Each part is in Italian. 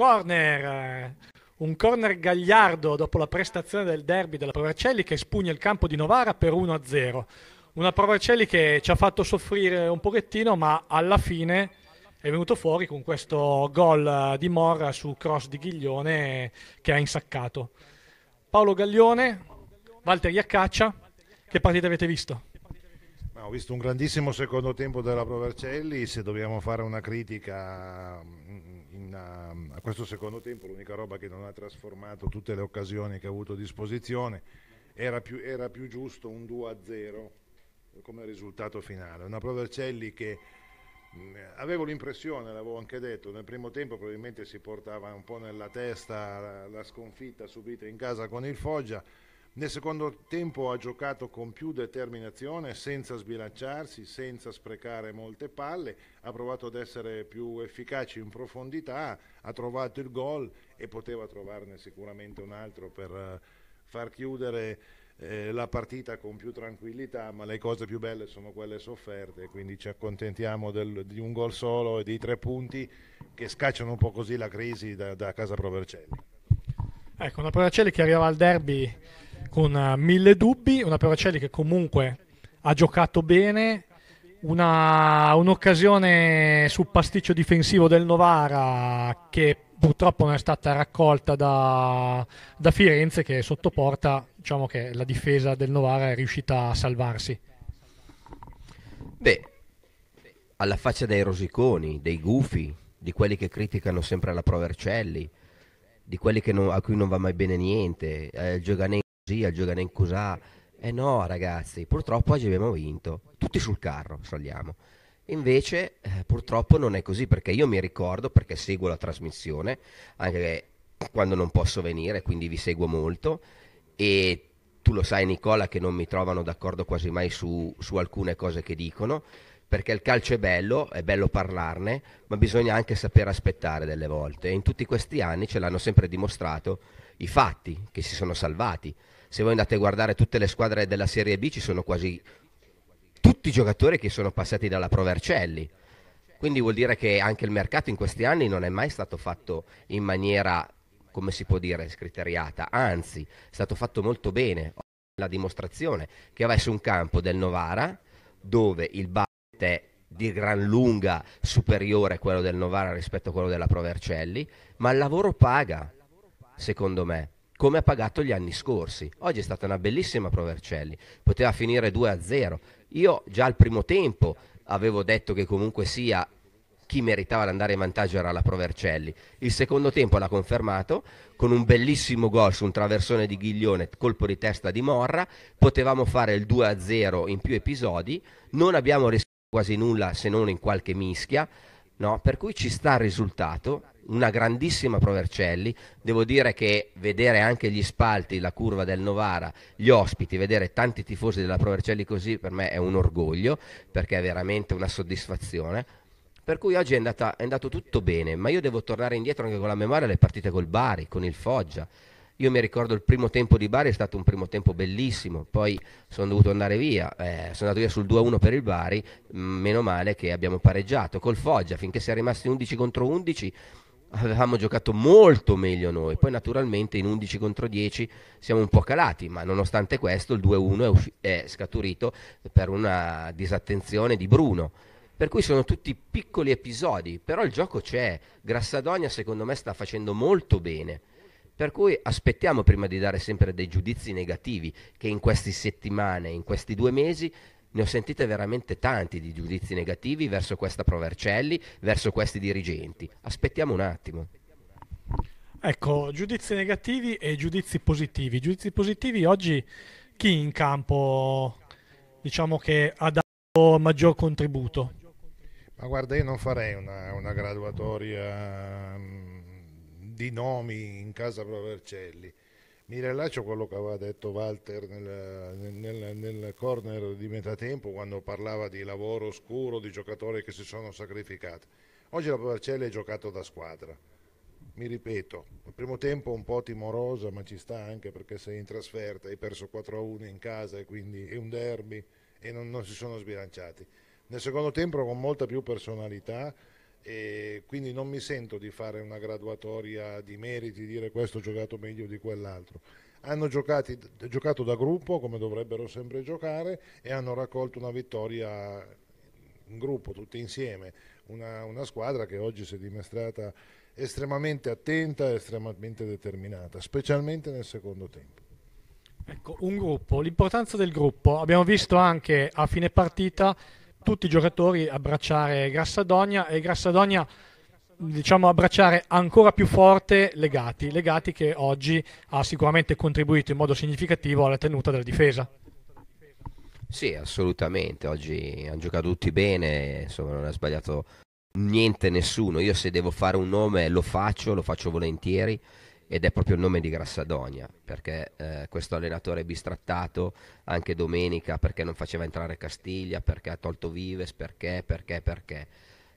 corner. Eh, un corner gagliardo dopo la prestazione del derby della Provercelli che spugna il campo di Novara per 1-0. Una Provercelli che ci ha fatto soffrire un pochettino, ma alla fine è venuto fuori con questo gol di Morra su cross di Ghiglione che ha insaccato. Paolo Gaglione, Walter Iaccaccia, che partita avete visto? No, ah, ho visto un grandissimo secondo tempo della Provercelli, se dobbiamo fare una critica mm, in, a, um, a questo secondo tempo, l'unica roba che non ha trasformato tutte le occasioni che ha avuto a disposizione era più, era più giusto un 2-0 come risultato finale. Una Provercelli che mm, avevo l'impressione, l'avevo anche detto, nel primo tempo probabilmente si portava un po' nella testa la, la sconfitta subita in casa con il Foggia nel secondo tempo ha giocato con più determinazione, senza sbilanciarsi, senza sprecare molte palle, ha provato ad essere più efficace in profondità, ha trovato il gol e poteva trovarne sicuramente un altro per eh, far chiudere eh, la partita con più tranquillità, ma le cose più belle sono quelle sofferte, quindi ci accontentiamo del, di un gol solo e dei tre punti che scacciano un po' così la crisi da, da casa Provercelli. Ecco, una Provercelli che arriva al derby con eh, mille dubbi, una Perocelli che comunque ha giocato bene, una, un'occasione sul pasticcio difensivo del Novara che purtroppo non è stata raccolta da, da Firenze che sotto porta diciamo che la difesa del Novara è riuscita a salvarsi. Beh, alla faccia dei rosiconi, dei gufi, di quelli che criticano sempre la Provercelli, di quelli non, a cui non va mai bene niente, eh, Gioganelli a giocare in Cusà. Eh no, ragazzi, purtroppo oggi abbiamo vinto. Tutti sul carro saliamo. Invece, eh, purtroppo non è così perché io mi ricordo, perché seguo la trasmissione, anche quando non posso venire, quindi vi seguo molto. E tu lo sai, Nicola, che non mi trovano d'accordo quasi mai su, su alcune cose che dicono. Perché il calcio è bello, è bello parlarne, ma bisogna anche saper aspettare delle volte. E in tutti questi anni ce l'hanno sempre dimostrato i fatti che si sono salvati se voi andate a guardare tutte le squadre della Serie B ci sono quasi tutti i giocatori che sono passati dalla Pro Vercelli. Quindi vuol dire che anche il mercato in questi anni non è mai stato fatto in maniera, come si può dire, scriteriata, anzi è stato fatto molto bene. La dimostrazione che avesse un campo del Novara dove il budget è di gran lunga superiore a quello del Novara rispetto a quello della Pro Vercelli, ma il lavoro paga, secondo me come ha pagato gli anni scorsi. Oggi è stata una bellissima Provercelli, poteva finire 2-0. Io già al primo tempo avevo detto che comunque sia chi meritava di andare in vantaggio era la Provercelli. Il secondo tempo l'ha confermato con un bellissimo gol su un traversone di Ghiglione, colpo di testa di Morra. Potevamo fare il 2-0 in più episodi, non abbiamo rischiato quasi nulla se non in qualche mischia. No? Per cui ci sta il risultato, una grandissima Provercelli, devo dire che vedere anche gli spalti, la curva del Novara, gli ospiti, vedere tanti tifosi della Provercelli così per me è un orgoglio, perché è veramente una soddisfazione. Per cui oggi è, andata, è andato tutto bene, ma io devo tornare indietro anche con la memoria alle partite col Bari, con il Foggia. Io mi ricordo il primo tempo di Bari è stato un primo tempo bellissimo, poi sono dovuto andare via, eh, sono andato via sul 2-1 per il Bari, meno male che abbiamo pareggiato col Foggia, finché si è rimasti 11 contro 11 avevamo giocato molto meglio noi, poi naturalmente in 11 contro 10 siamo un po' calati, ma nonostante questo il 2-1 è, usci- è scaturito per una disattenzione di Bruno. Per cui sono tutti piccoli episodi, però il gioco c'è. Grassadonia secondo me sta facendo molto bene. Per cui aspettiamo prima di dare sempre dei giudizi negativi che in queste settimane, in questi due mesi ne ho sentite veramente tanti di giudizi negativi verso questa Provercelli, verso questi dirigenti. Aspettiamo un attimo. Ecco, giudizi negativi e giudizi positivi. Giudizi positivi oggi chi in campo diciamo che ha dato maggior contributo? Ma guarda, io non farei una, una graduatoria mm, di nomi in casa Provercelli mi rilaccio a quello che aveva detto Walter nel, nel, nel, corner di metà tempo quando parlava di lavoro scuro, di giocatori che si sono sacrificati. Oggi la Barcella è giocato da squadra. Mi ripeto, il primo tempo un po' timorosa, ma ci sta anche perché sei in trasferta, hai perso 4-1 in casa e quindi è un derby e non, non si sono sbilanciati. Nel secondo tempo con molta più personalità, e quindi non mi sento di fare una graduatoria di meriti, dire questo ha giocato meglio di quell'altro. Hanno giocati, giocato da gruppo come dovrebbero sempre giocare e hanno raccolto una vittoria in gruppo, tutti insieme. Una, una squadra che oggi si è dimostrata estremamente attenta, estremamente determinata, specialmente nel secondo tempo. Ecco, un gruppo, l'importanza del gruppo. Abbiamo visto anche a fine partita tutti i giocatori abbracciare Grassadonia e Grassadonia diciamo abbracciare ancora più forte Legati, Legati che oggi ha sicuramente contribuito in modo significativo alla tenuta della difesa. Sì, assolutamente, oggi hanno giocato tutti bene, insomma non ha sbagliato niente nessuno, io se devo fare un nome lo faccio, lo faccio volentieri ed è proprio il nome di Grassadonia, perché eh, questo allenatore bistrattato anche domenica perché non faceva entrare Castiglia, perché ha tolto Vives, perché, perché, perché.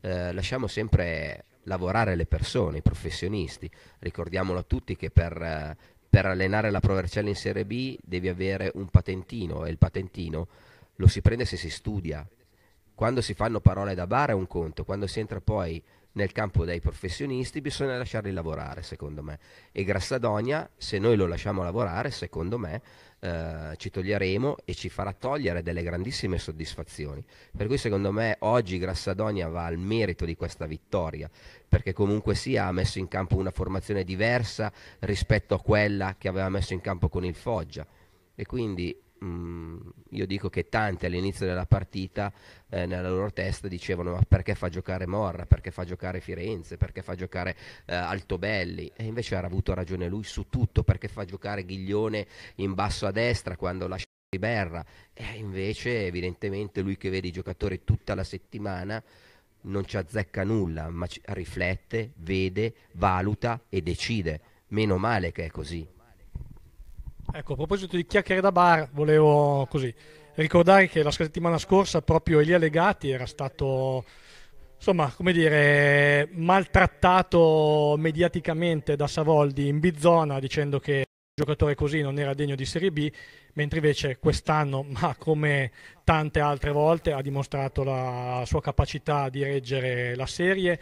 Eh, lasciamo sempre lavorare le persone, i professionisti. Ricordiamolo a tutti che per, eh, per allenare la Provercella in Serie B devi avere un patentino e il patentino lo si prende se si studia. Quando si fanno parole da bar è un conto, quando si entra poi nel campo dei professionisti bisogna lasciarli lavorare, secondo me. E Grassadonia, se noi lo lasciamo lavorare, secondo me, eh, ci toglieremo e ci farà togliere delle grandissime soddisfazioni. Per cui secondo me oggi Grassadonia va al merito di questa vittoria, perché comunque sia ha messo in campo una formazione diversa rispetto a quella che aveva messo in campo con il Foggia. E quindi mh, mm, io dico che tanti all'inizio della partita eh, nella loro testa dicevano ma perché fa giocare Morra, perché fa giocare Firenze, perché fa giocare eh, Altobelli e invece ha avuto ragione lui su tutto, perché fa giocare Ghiglione in basso a destra quando lascia Berra e invece evidentemente lui che vede i giocatori tutta la settimana non ci azzecca nulla, ma riflette, vede, valuta e decide. Meno male che è così. Ecco, a proposito di chiacchiere da bar, volevo così ricordare che la settimana scorsa proprio Elia Legati era stato insomma, come dire, maltrattato mediaticamente da Savoldi in bizona dicendo che un giocatore così non era degno di Serie B, mentre invece quest'anno, ma come tante altre volte, ha dimostrato la sua capacità di reggere la serie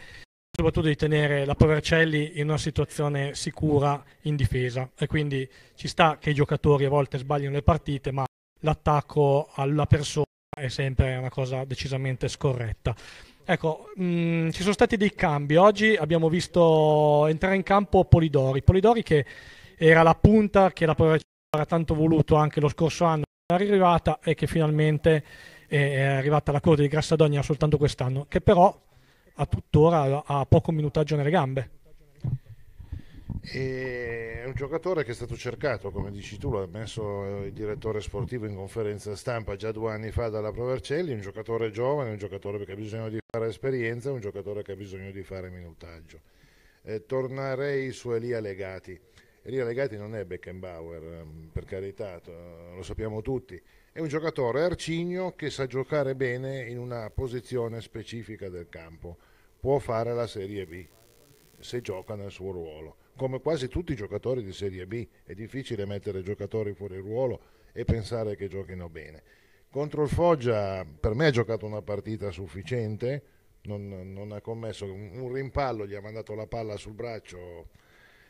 soprattutto di tenere la Povercelli in una situazione sicura in difesa e quindi ci sta che i giocatori a volte sbagliano le partite ma l'attacco alla persona è sempre una cosa decisamente scorretta. Ecco, mh, mm, ci sono stati dei cambi. Oggi abbiamo visto entrare in campo Polidori. Polidori che era la punta che la Povercelli aveva tanto voluto anche lo scorso anno, è arrivata e che finalmente è arrivata alla corte di Grassadogna soltanto quest'anno, che però a tuttora ha poco minutaggio nelle gambe. è un giocatore che è stato cercato, come dici tu, l'ha messo il direttore sportivo in conferenza stampa già due anni fa dalla Provercelli, un giocatore giovane, un giocatore che ha bisogno di fare esperienza, un giocatore che ha bisogno di fare minutaggio. Eh, tornerei su Elia Legati. Elia Legati non è Beckenbauer, ehm, per carità, lo sappiamo tutti, è un giocatore arcigno che sa giocare bene in una posizione specifica del campo, può fare la Serie B se gioca nel suo ruolo. Come quasi tutti i giocatori di Serie B, è difficile mettere giocatori fuori ruolo e pensare che giochino bene. Contro il Foggia per me ha giocato una partita sufficiente, non, non ha commesso un, un rimpallo, gli ha mandato la palla sul braccio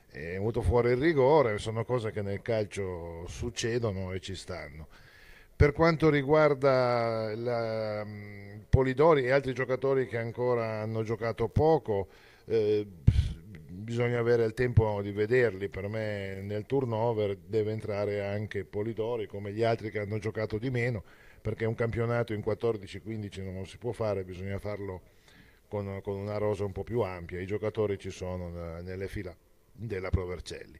è venuto fuori il rigore, sono cose che nel calcio succedono e ci stanno. Per quanto riguarda la, mm, Polidori e altri giocatori che ancora hanno giocato poco, eh, bisogna avere il tempo di vederli. Per me nel turnover deve entrare anche Polidori come gli altri che hanno giocato di meno, perché un campionato in 14-15 non lo si può fare, bisogna farlo con, con, una rosa un po' più ampia. I giocatori ci sono nelle fila della Provercelli.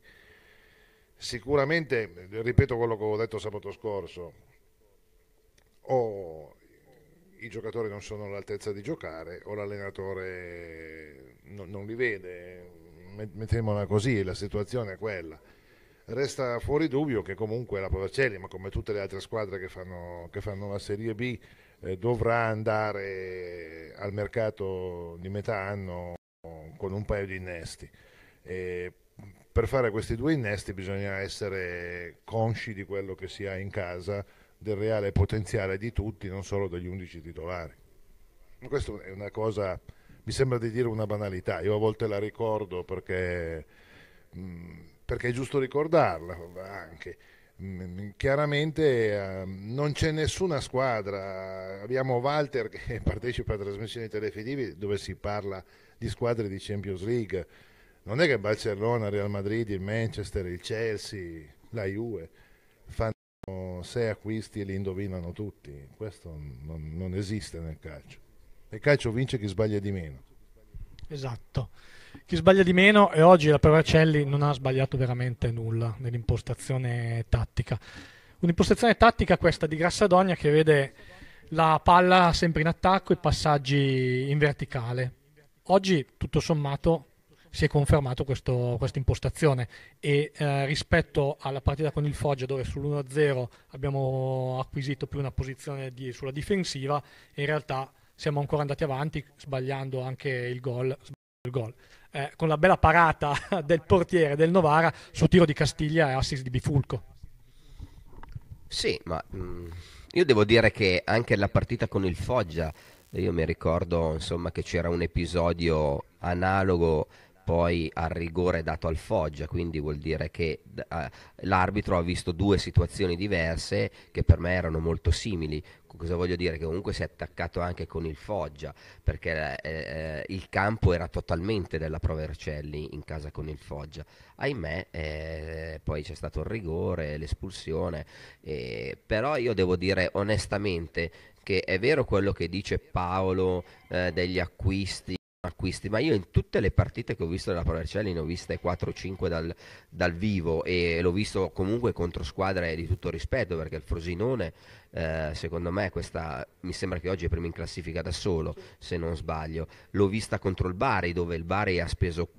Sicuramente, ripeto quello che avevo detto sabato scorso, o i giocatori non sono all'altezza di giocare o l'allenatore non, non li vede, mettiamola così, la situazione è quella. Resta fuori dubbio che comunque la Provacelli, ma come tutte le altre squadre che fanno, che fanno la Serie B, eh, dovrà andare al mercato di metà anno con un paio di innesti. E per fare questi due innesti bisogna essere consci di quello che si ha in casa del reale potenziale di tutti, non solo degli 11 titolari. questa è una cosa, mi sembra di dire una banalità, io a volte la ricordo perché, mm, perché è giusto ricordarla anche mm, chiaramente eh, non c'è nessuna squadra, abbiamo Walter che partecipa a trasmissioni televisive dove si parla di squadre di Champions League, non è che Barcellona, Real Madrid, il Manchester, il Chelsea, la Juve fanno fanno sei acquisti e li indovinano tutti. Questo non, non esiste nel calcio. Nel calcio vince chi sbaglia di meno. Esatto. Chi sbaglia di meno e oggi la Perracelli non ha sbagliato veramente nulla nell'impostazione tattica. Un'impostazione tattica questa di Grassadonia che vede la palla sempre in attacco e passaggi in verticale. Oggi tutto sommato si è confermato questa impostazione e eh, rispetto alla partita con il Foggia dove sull'1-0 abbiamo acquisito più una posizione di, sulla difensiva in realtà siamo ancora andati avanti sbagliando anche il gol, il gol. Eh, con la bella parata del portiere del Novara su tiro di Castiglia e assist di Bifulco sì ma mh, mm, io devo dire che anche la partita con il Foggia io mi ricordo insomma, che c'era un episodio analogo poi al rigore dato al Foggia, quindi vuol dire che uh, l'arbitro ha visto due situazioni diverse che per me erano molto simili. Cosa voglio dire? Che comunque si è attaccato anche con il Foggia, perché eh, eh, il campo era totalmente della Provercelli in casa con il Foggia. Ahimè, eh, poi c'è stato il rigore, l'espulsione, eh, però io devo dire onestamente che è vero quello che dice Paolo eh, degli acquisti acquisti, ma io in tutte le partite che ho visto della Provercelli ne ho viste 4 5 dal, dal, vivo e l'ho visto comunque contro squadre di tutto rispetto perché il Frosinone eh, secondo me questa mi sembra che oggi è prima in classifica da solo se non sbaglio, l'ho vista contro il Bari dove il Bari ha speso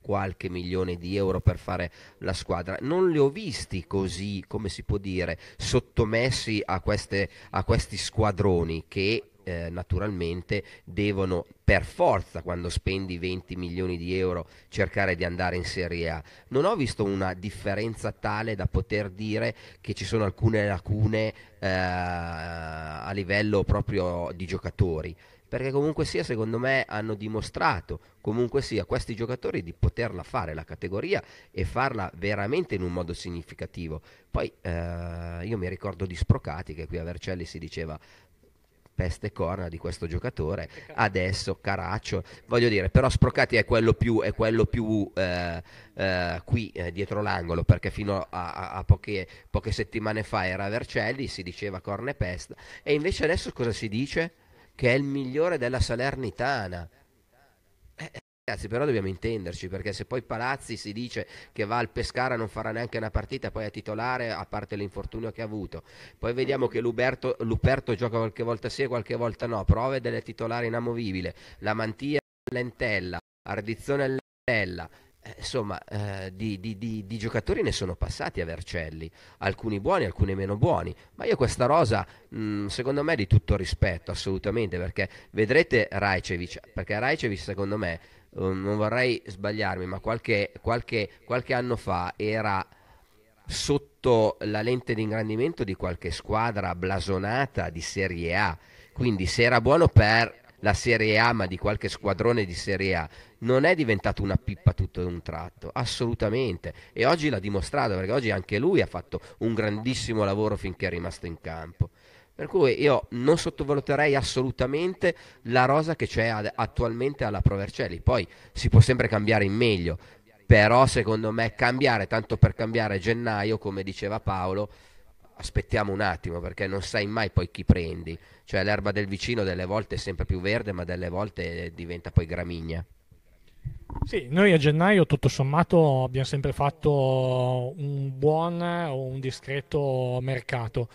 qualche milione di euro per fare la squadra. Non li ho visti così, come si può dire, sottomessi a, queste, a questi squadroni che eh, naturalmente devono per forza quando spendi 20 milioni di euro cercare di andare in Serie A. Non ho visto una differenza tale da poter dire che ci sono alcune lacune eh, a livello proprio di giocatori perché comunque sia secondo me hanno dimostrato comunque sia questi giocatori di poterla fare la categoria e farla veramente in un modo significativo poi eh, io mi ricordo di Sprocati che qui a Vercelli si diceva peste e corna di questo giocatore, adesso Caraccio, voglio dire, però Sprocati è quello più, è quello più eh, eh, qui eh, dietro l'angolo, perché fino a, a poche, poche, settimane fa era Vercelli, si diceva corna e pesta, e invece adesso cosa si dice? Che è il migliore della Salernitana. Eh, Ragazzi, però dobbiamo intenderci perché se poi Palazzi si dice che va al Pescara non farà neanche una partita, poi a titolare a parte l'infortunio che ha avuto, poi vediamo che Luberto, Luperto gioca qualche volta sì e qualche volta no, Prove delle titolari inamovibile, la Mantia Lentella, Ardizzone Lentella, eh, insomma, eh, di, di, di, di, giocatori ne sono passati a Vercelli, alcuni buoni, alcuni meno buoni, ma io questa rosa, mh, mm, secondo me, è di tutto rispetto, assolutamente, perché vedrete Rajcevic, perché Rajcevic, secondo me, Ehm, non vorrei sbagliarmi, ma qualche, qualche, qualche anno fa era sotto la lente di ingrandimento di qualche squadra blasonata di Serie A. Quindi se era buono per la Serie A, ma di qualche squadrone di Serie A, non è diventato una pippa tutto in un tratto, assolutamente. E oggi l'ha dimostrato, perché oggi anche lui ha fatto un grandissimo lavoro finché è rimasto in campo. Per cui io non sottovaluterei assolutamente la rosa che c'è ad- attualmente alla Provercelli. Poi si può sempre cambiare in meglio, però secondo me cambiare tanto per cambiare gennaio, come diceva Paolo, aspettiamo un attimo perché non sai mai poi chi prendi. Cioè l'erba del vicino delle volte è sempre più verde, ma delle volte diventa poi gramigna. Sì, noi a gennaio tutto sommato abbiamo sempre fatto un buon o un discreto mercato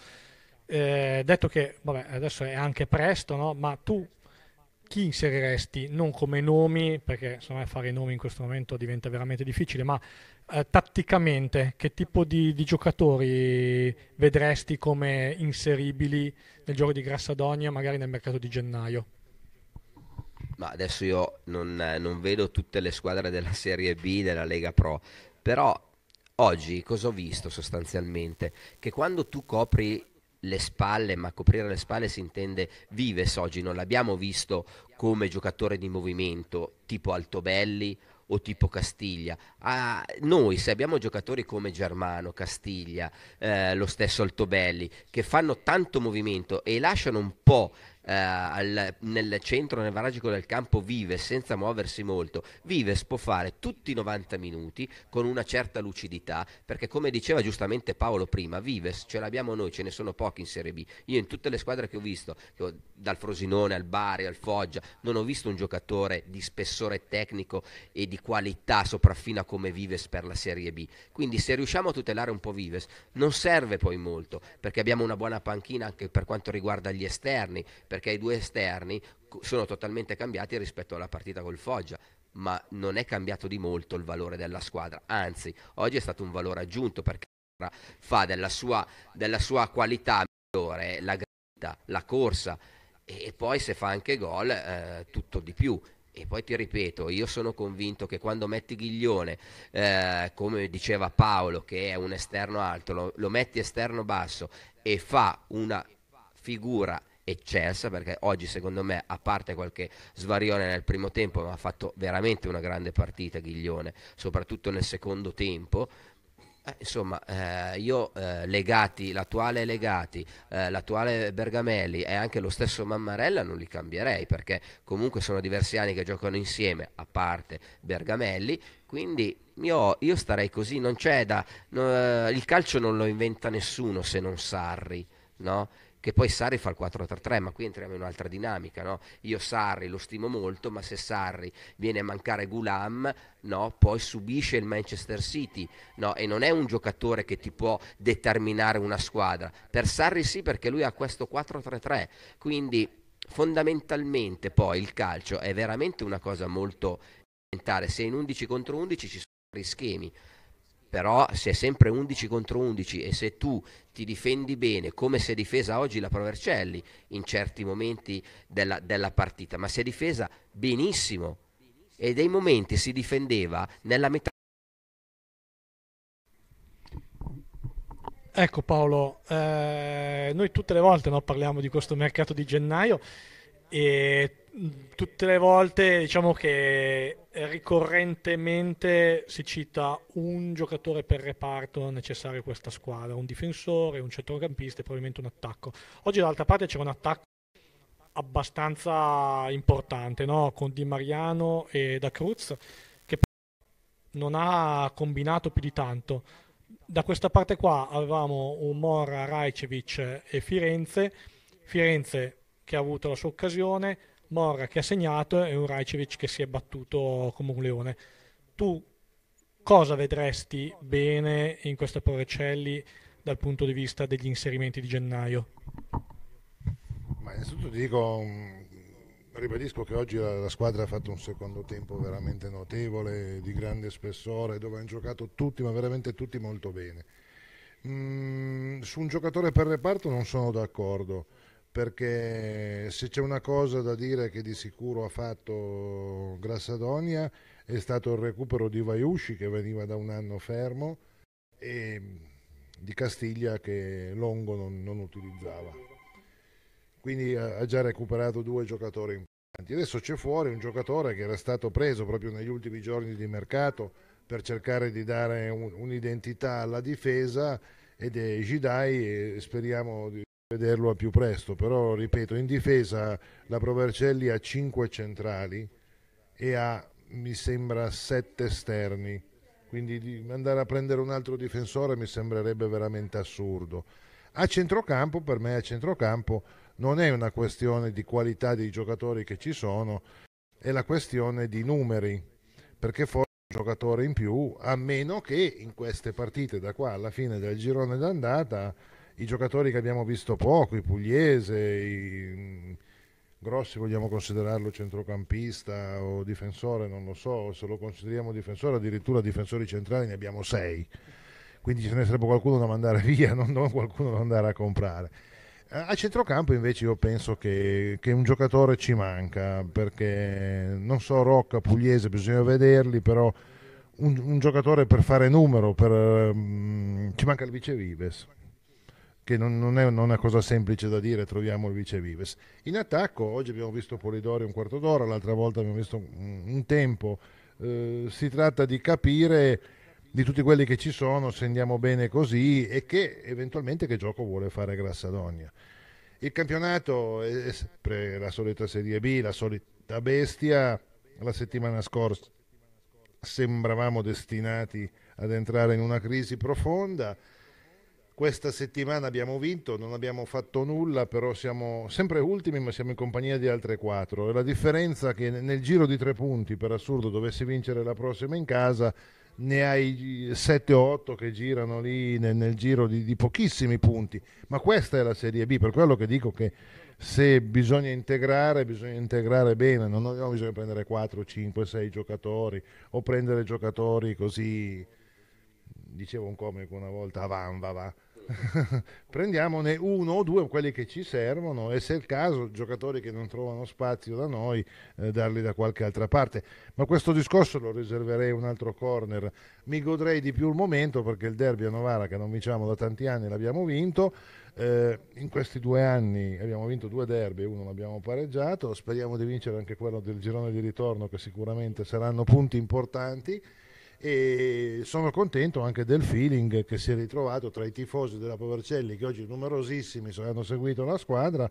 eh, detto che vabbè, adesso è anche presto, no? ma tu chi inseriresti, non come nomi, perché secondo me fare i nomi in questo momento diventa veramente difficile, ma eh, tatticamente che tipo di, di, giocatori vedresti come inseribili nel gioco di Grassadonia, magari nel mercato di gennaio? Ma adesso io non, eh, non vedo tutte le squadre della Serie B della Lega Pro, però oggi cosa ho visto sostanzialmente? Che quando tu copri le spalle, ma coprire le spalle si intende vive oggi, non l'abbiamo visto come giocatore di movimento tipo Altobelli o tipo Castiglia. Ah, noi, se abbiamo giocatori come Germano, Castiglia, eh, lo stesso Altobelli, che fanno tanto movimento e lasciano un po' eh, al, nel centro nevralgico del campo vive senza muoversi molto, vive può fare tutti i 90 minuti con una certa lucidità, perché come diceva giustamente Paolo prima, Vives ce l'abbiamo noi, ce ne sono pochi in Serie B. Io in tutte le squadre che ho visto, che ho, dal Frosinone al Bari al Foggia, non ho visto un giocatore di spessore tecnico e di qualità sopraffina come Vives per la Serie B. Quindi se riusciamo a tutelare un po' Vives, non serve poi molto, perché abbiamo una buona panchina anche per quanto riguarda gli esterni, perché i due esterni sono totalmente cambiati rispetto alla partita col Foggia ma non è cambiato di molto il valore della squadra, anzi oggi è stato un valore aggiunto perché fa della sua, della sua qualità migliore la grinta, la corsa e poi se fa anche gol eh, tutto di più. E poi ti ripeto, io sono convinto che quando metti Ghiglione, eh, come diceva Paolo, che è un esterno alto, lo, lo metti esterno basso e fa una figura eccelsa perché oggi secondo me a parte qualche svarione nel primo tempo ma ha fatto veramente una grande partita Ghiglione soprattutto nel secondo tempo eh, insomma, eh, io eh, Legati, l'attuale Legati, eh, l'attuale Bergamelli e anche lo stesso Mammarella non li cambierei perché comunque sono diversi anni che giocano insieme, a parte Bergamelli, quindi io, io starei così, non c'è da... No, eh, il calcio non lo inventa nessuno se non Sarri, no? che poi Sarri fa il 4-3-3, ma qui entriamo in un'altra dinamica. No? Io Sarri lo stimo molto, ma se Sarri viene a mancare Gulam, no? poi subisce il Manchester City no? e non è un giocatore che ti può determinare una squadra. Per Sarri sì, perché lui ha questo 4-3-3, quindi fondamentalmente poi il calcio è veramente una cosa molto elementare. Se in 11 contro 11 ci sono vari schemi, però se è sempre 11 contro 11 e se tu ti difendi bene come si è difesa oggi la Provercelli in certi momenti della, della partita, ma si è difesa benissimo e dei momenti si difendeva nella metà Ecco Paolo, eh, noi tutte le volte no, parliamo di questo mercato di gennaio, e mm, tutte le volte diciamo che ricorrentemente si cita un giocatore per reparto necessario a questa squadra, un difensore, un centrocampista e probabilmente un attacco. Oggi dall'altra parte c'è un attacco abbastanza importante no? con Di Mariano e Da Cruz che non ha combinato più di tanto. Da questa parte qua avevamo un Mora, Rajcevic e Firenze. Firenze che ha avuto la sua occasione, Morra che ha segnato e un Rajcevic che si è battuto come un leone. Tu cosa vedresti bene in questa Porrecelli dal punto di vista degli inserimenti di gennaio? Ma innanzitutto ti dico, mm, ribadisco che oggi la, squadra ha fatto un secondo tempo veramente notevole, di grande spessore, dove hanno giocato tutti, ma veramente tutti molto bene. Mm, su un giocatore per reparto non sono d'accordo perché se c'è una cosa da dire che di sicuro ha fatto Grassadonia è stato il recupero di Vaiusci che veniva da un anno fermo e di Castiglia che Longo non, non utilizzava. Quindi ha già recuperato due giocatori importanti. Adesso c'è fuori un giocatore che era stato preso proprio negli ultimi giorni di mercato per cercare di dare un, un'identità alla difesa ed è Gidai e speriamo di vederlo al più presto, però ripeto, in difesa la Provercelli ha 5 centrali e ha, mi sembra, 7 esterni, quindi andare a prendere un altro difensore mi sembrerebbe veramente assurdo. A centrocampo, per me a centrocampo, non è una questione di qualità dei giocatori che ci sono, è la questione di numeri, perché forse un giocatore in più, a meno che in queste partite da qua alla fine del girone d'andata i giocatori che abbiamo visto poco, i Pugliese, i mm, Grossi vogliamo considerarlo centrocampista o difensore, non lo so, se lo consideriamo difensore, addirittura difensori centrali ne abbiamo sei, quindi ce ne sarebbe qualcuno da mandare via, non, qualcuno da andare a comprare. Eh, a centrocampo invece io penso che, che, un giocatore ci manca, perché non so Rocca, Pugliese, bisogna vederli, però un, un giocatore per fare numero, per, um, ci manca il vice Vives che non, non, è una cosa semplice da dire, troviamo il vice Vives. In attacco, oggi abbiamo visto Polidori un quarto d'ora, l'altra volta abbiamo visto un, un tempo. Eh, si tratta di capire di tutti quelli che ci sono, se andiamo bene così e che eventualmente che gioco vuole fare Grassadonia. Il campionato è sempre la solita Serie B, la solita bestia. La settimana scorsa sembravamo destinati ad entrare in una crisi profonda. Questa settimana abbiamo vinto, non abbiamo fatto nulla, però siamo sempre ultimi, ma siamo in compagnia di altre quattro. E la differenza è che nel giro di tre punti, per assurdo, dovessi vincere la prossima in casa, ne hai 7 o 8 che girano lì nel, nel giro di, di, pochissimi punti. Ma questa è la Serie B, per quello che dico che se bisogna integrare, bisogna integrare bene, non abbiamo bisogno di prendere 4, 5, 6 giocatori o prendere giocatori così diceva un comico una volta, va. Prendiamone uno o due, quelli che ci servono e se è il caso, giocatori che non trovano spazio da noi, eh, darli da qualche altra parte. Ma questo discorso lo riserverei un altro corner. Mi godrei di più il momento perché il derby a Novara, che non vinciamo da tanti anni, l'abbiamo vinto. Eh, in questi due anni abbiamo vinto due derby, uno l'abbiamo pareggiato. Speriamo di vincere anche quello del girone di ritorno, che sicuramente saranno punti importanti e sono contento anche del feeling che si è ritrovato tra i tifosi della Povercelli che oggi numerosissimi hanno seguito la squadra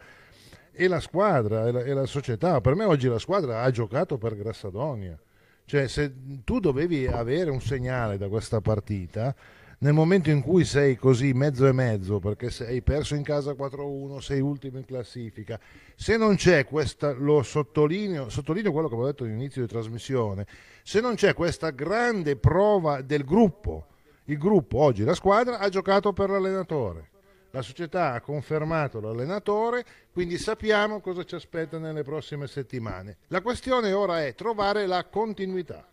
e la squadra e la, e la, società. Per me oggi la squadra ha giocato per Grassadonia. Cioè se tu dovevi avere un segnale da questa partita nel momento in cui sei così mezzo e mezzo, perché sei perso in casa 4-1, sei ultimo in classifica, se non c'è questa, lo sottolineo, sottolineo quello che avevo detto all'inizio di trasmissione, se non c'è questa grande prova del gruppo, il gruppo oggi, la squadra, ha giocato per l'allenatore. La società ha confermato l'allenatore, quindi sappiamo cosa ci aspetta nelle prossime settimane. La questione ora è trovare la continuità.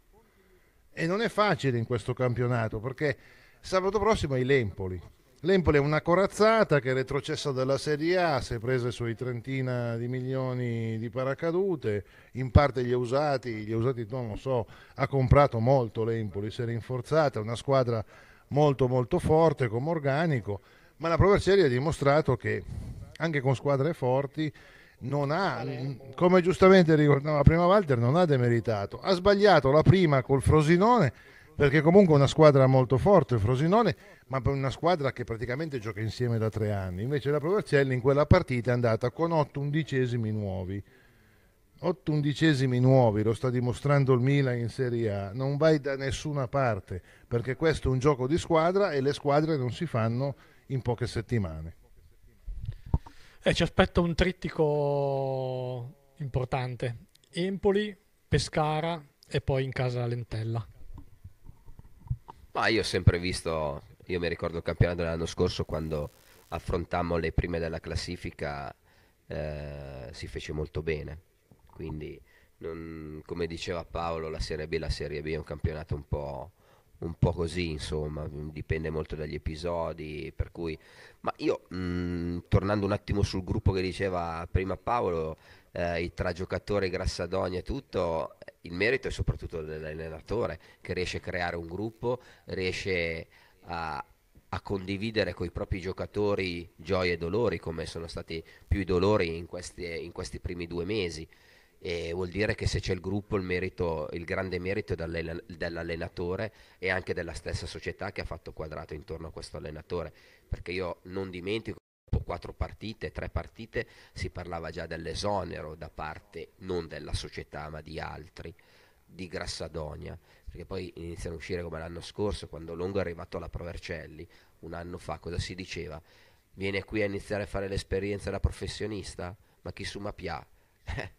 E non è facile in questo campionato perché Sabato prossimo è l'Empoli. L'Empoli è una corazzata che è retrocessa dalla Serie A, si è presa i suoi trentina di milioni di paracadute, in parte gli usati, gli usati non lo so, ha comprato molto l'Empoli, si è rinforzata, è una squadra molto molto forte come organico, ma la Prover Serie ha dimostrato che anche con squadre forti non ha, come giustamente ricordava prima Walter, non ha demeritato. Ha sbagliato la prima col Frosinone, perché comunque è una squadra molto forte, Frosinone, ma una squadra che praticamente gioca insieme da tre anni. Invece la Provercelli in quella partita è andata con 8 undicesimi nuovi. 8 undicesimi nuovi, lo sta dimostrando il Milan in Serie A, non vai da nessuna parte, perché questo è un gioco di squadra e le squadre non si fanno in poche settimane. Eh, ci aspetta un trittico importante. Empoli, Pescara e poi in casa Lentella. Ma io ho sempre visto, io mi ricordo il campionato dell'anno scorso quando affrontammo le prime della classifica, eh, si fece molto bene. Quindi, non, come diceva Paolo, la Serie B, la Serie B è un campionato un po', un po così, insomma, dipende molto dagli episodi. Per cui... Ma io, mh, mm, tornando un attimo sul gruppo che diceva prima Paolo, eh, tra giocatori Grassadonia e tutto, il merito è soprattutto dell'allenatore che riesce a creare un gruppo, riesce a, a condividere con i propri giocatori gioie e dolori, come sono stati più i dolori in questi, in questi primi due mesi. E vuol dire che se c'è il gruppo il, merito, il grande merito è dell'allenatore e anche della stessa società che ha fatto quadrato intorno a questo allenatore perché io non dimentico dopo quattro partite, tre partite, si parlava già dell'esonero da parte non della società ma di altri, di Grassadonia, perché poi iniziano a uscire come l'anno scorso, quando Longo è arrivato alla Provercelli, un anno fa, cosa si diceva? Viene qui a iniziare a fare l'esperienza da professionista? Ma chi suma Pia? Eh,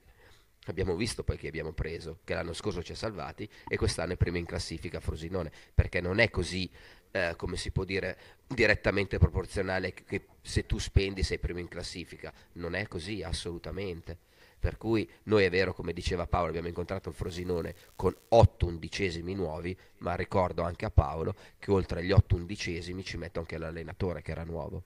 abbiamo visto poi che abbiamo preso, che l'anno scorso ci ha salvati e quest'anno è primo in classifica Frosinone, perché non è così eh, come si può dire, direttamente proporzionale che se tu spendi sei primo in classifica. Non è così assolutamente. Per cui noi è vero, come diceva Paolo, abbiamo incontrato il Frosinone con 8 undicesimi nuovi, ma ricordo anche a Paolo che oltre agli 8 undicesimi ci metto anche l'allenatore che era nuovo.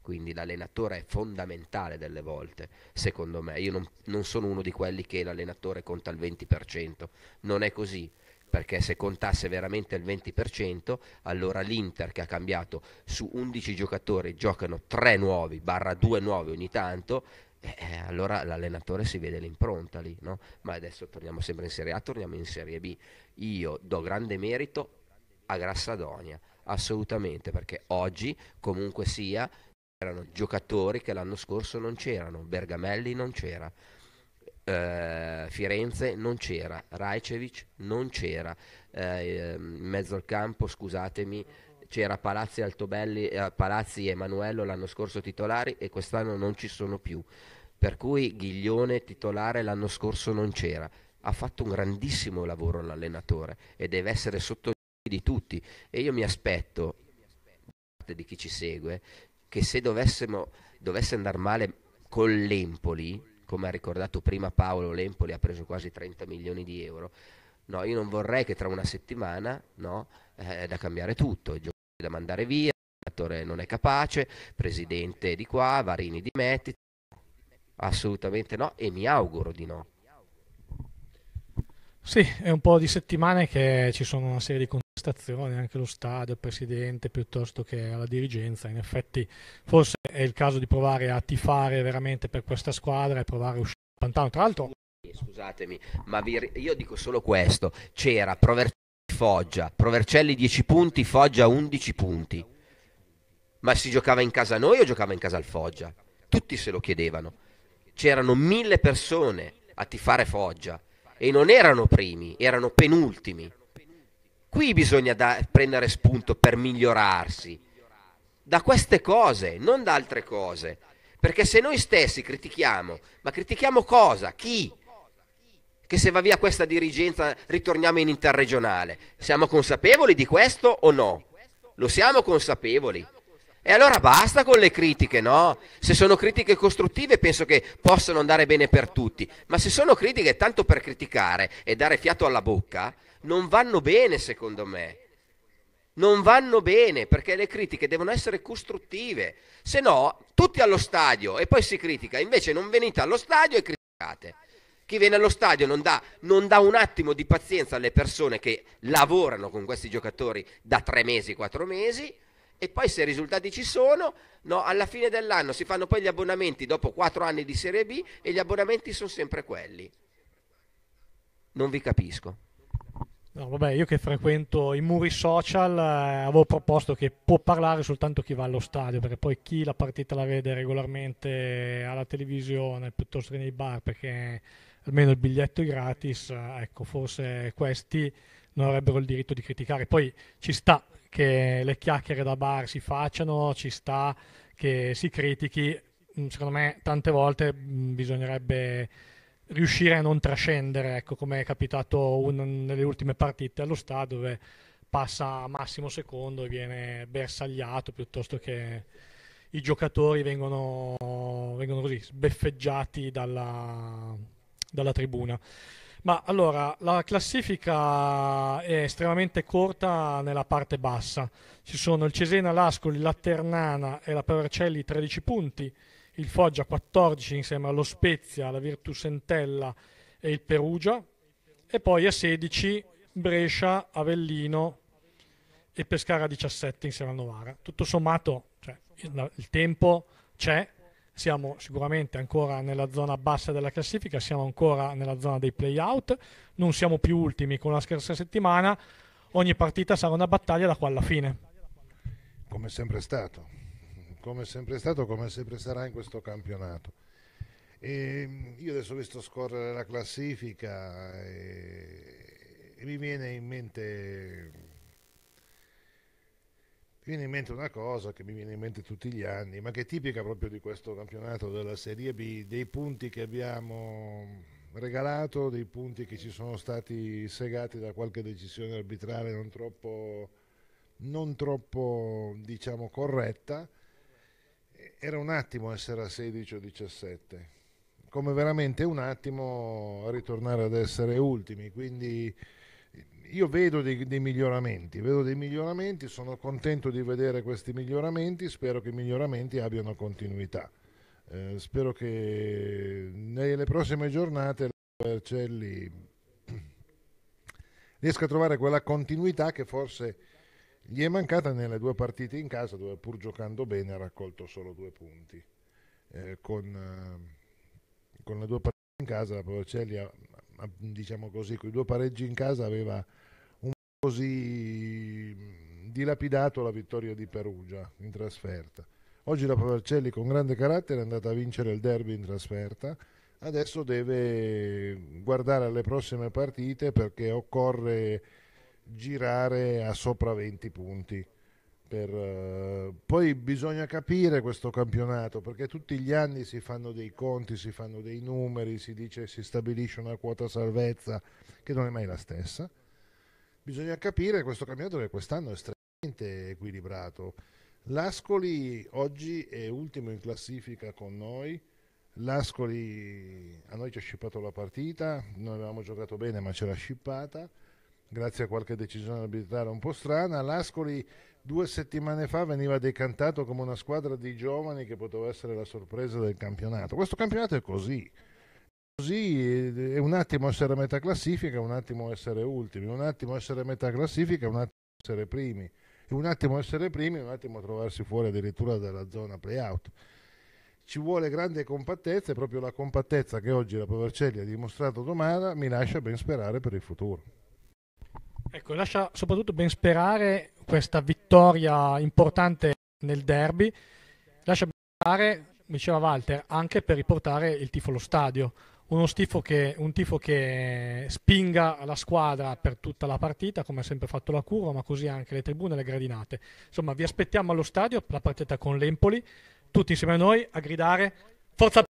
Quindi l'allenatore è fondamentale delle volte, secondo me. Io non, non sono uno di quelli che l'allenatore conta il 20%, non è così perché se contasse veramente il 20%, allora l'Inter che ha cambiato su 11 giocatori, giocano 3 nuovi, barra 2 nuovi ogni tanto, eh, eh, allora l'allenatore si vede l'impronta lì, no? ma adesso torniamo sempre in Serie A, torniamo in Serie B. Io do grande merito a Grassadonia, assolutamente, perché oggi comunque sia erano giocatori che l'anno scorso non c'erano, Bergamelli non c'era eh, Firenze non c'era, Rajcevic non c'era, eh, ehm, in mezzo al campo, scusatemi, c'era Palazzi, Altobelli, eh, Palazzi Emanuello l'anno scorso titolari e quest'anno non ci sono più. Per cui Ghiglione titolare l'anno scorso non c'era. Ha fatto un grandissimo lavoro l'allenatore e deve essere sotto di tutti. E io mi aspetto, da parte di chi ci segue, che se dovessimo, dovesse andare male con l'Empoli, come ha ricordato prima Paolo, l'Empoli ha preso quasi 30 milioni di euro. No, io non vorrei che tra una settimana no, eh, è da cambiare tutto, i giocatori da mandare via, il giocatore non è capace, presidente di qua, Varini di Metti, assolutamente no e mi auguro di no. Sì, è un po' di settimane che ci sono una serie di contestazioni, anche lo stadio, il presidente piuttosto che la dirigenza. In effetti forse è il caso di provare a tifare veramente per questa squadra e provare a uscire dal pantano. Tra l'altro... Scusatemi, ma vi... io dico solo questo. C'era Provercelli Foggia, Provercelli 10 punti, Foggia 11 punti. Ma si giocava in casa noi o giocava in casa al Foggia? Tutti se lo chiedevano. C'erano mille persone a tifare Foggia e non erano primi, erano penultimi. Qui bisogna da- prendere spunto per migliorarsi, da queste cose, non da altre cose. Perché se noi stessi critichiamo, ma critichiamo cosa? Chi? Che se va via questa dirigenza ritorniamo in interregionale. Siamo consapevoli di questo o no? Lo siamo consapevoli. E allora basta con le critiche, no? Se sono critiche costruttive penso che possano andare bene per tutti, ma se sono critiche tanto per criticare e dare fiato alla bocca, non vanno bene secondo me. Non vanno bene perché le critiche devono essere costruttive, se no tutti allo stadio e poi si critica, invece non venite allo stadio e criticate. Chi viene allo stadio non dà, non dà un attimo di pazienza alle persone che lavorano con questi giocatori da tre mesi, quattro mesi e poi se i risultati ci sono, no, alla fine dell'anno si fanno poi gli abbonamenti dopo 4 anni di Serie B e gli abbonamenti sono sempre quelli. Non vi capisco. No, vabbè, io che frequento i muri social eh, avevo proposto che può parlare soltanto chi va allo stadio, perché poi chi la partita la vede regolarmente alla televisione piuttosto che nei bar, perché almeno il biglietto è gratis, eh, ecco, forse questi non avrebbero il diritto di criticare. Poi ci sta che le chiacchiere da bar si facciano, ci sta che si critichi. Mm, secondo me tante volte mm, bisognerebbe riuscire a non trascendere, ecco, come è capitato un, nelle ultime partite allo stadio dove passa Massimo secondo e viene bersagliato piuttosto che i giocatori vengono, vengono così sbeffeggiati dalla, dalla tribuna. Ma allora, la classifica è estremamente corta nella parte bassa. Ci sono il Cesena, l'Ascoli, la Ternana e la Pavercelli 13 punti, il Foggia 14 insieme allo Spezia, la Virtus Entella e il Perugia e poi a 16 Brescia, Avellino e Pescara 17 insieme al Novara. Tutto sommato, cioè, il, il tempo c'è, siamo sicuramente ancora nella zona bassa della classifica, siamo ancora nella zona dei playout, non siamo più ultimi con la scorsa settimana, ogni partita sarà una battaglia da qua alla fine. Come sempre è stato, come sempre è stato, come sempre sarà in questo campionato. E ehm, io adesso ho visto scorrere la classifica e, eh, e mi viene in mente viene in mente una cosa che mi viene in mente tutti gli anni, ma che è tipica proprio di questo campionato della Serie B, dei punti che abbiamo regalato, dei punti che ci sono stati segati da qualche decisione arbitrale non troppo, non troppo diciamo, corretta. Era un attimo essere a 16 o 17 come veramente un attimo a ritornare ad essere ultimi. Quindi io vedo dei, dei, miglioramenti, vedo dei miglioramenti, sono contento di vedere questi miglioramenti, spero che i miglioramenti abbiano continuità. Eh, spero che nelle prossime giornate Vercelli riesca a trovare quella continuità che forse gli è mancata nelle due partite in casa dove pur giocando bene ha raccolto solo due punti. Eh, con, eh, con le due partite in casa Vercelli ha, diciamo così, con i due pareggi in casa aveva così mm, dilapidato la vittoria di Perugia in trasferta. Oggi la Pavarcelli con grande carattere è andata a vincere il derby in trasferta, adesso deve guardare alle prossime partite perché occorre girare a sopra 20 punti. Per, uh, poi bisogna capire questo campionato perché tutti gli anni si fanno dei conti, si fanno dei numeri, si dice si stabilisce una quota salvezza che non è mai la stessa Bisogna capire questo campionato che quest'anno è estremamente equilibrato. L'Ascoli oggi è ultimo in classifica con noi. L'Ascoli a noi ci ha scippato la partita, noi avevamo giocato bene ma ce l'ha scippata grazie a qualche decisione arbitrale un po' strana. L'Ascoli due settimane fa veniva decantato come una squadra di giovani che poteva essere la sorpresa del campionato. Questo campionato è così così è eh, un attimo essere metà classifica, un attimo essere ultimi, un attimo essere metà classifica, un attimo essere primi, un attimo essere primi, un attimo trovarsi fuori addirittura dalla zona playout. Ci vuole grande compattezza e proprio la compattezza che oggi la Provercelli ha dimostrato domani mi lascia ben sperare per il futuro. Ecco, lascia soprattutto ben sperare questa vittoria importante nel derby, lascia ben sperare, diceva Walter, anche per riportare il tifo allo stadio uno stifo che, un tifo che spinga la squadra per tutta la partita, come ha sempre fatto la curva, ma così anche le tribune e le gradinate. Insomma, vi aspettiamo allo stadio la partita con l'Empoli, tutti insieme a noi a gridare Forza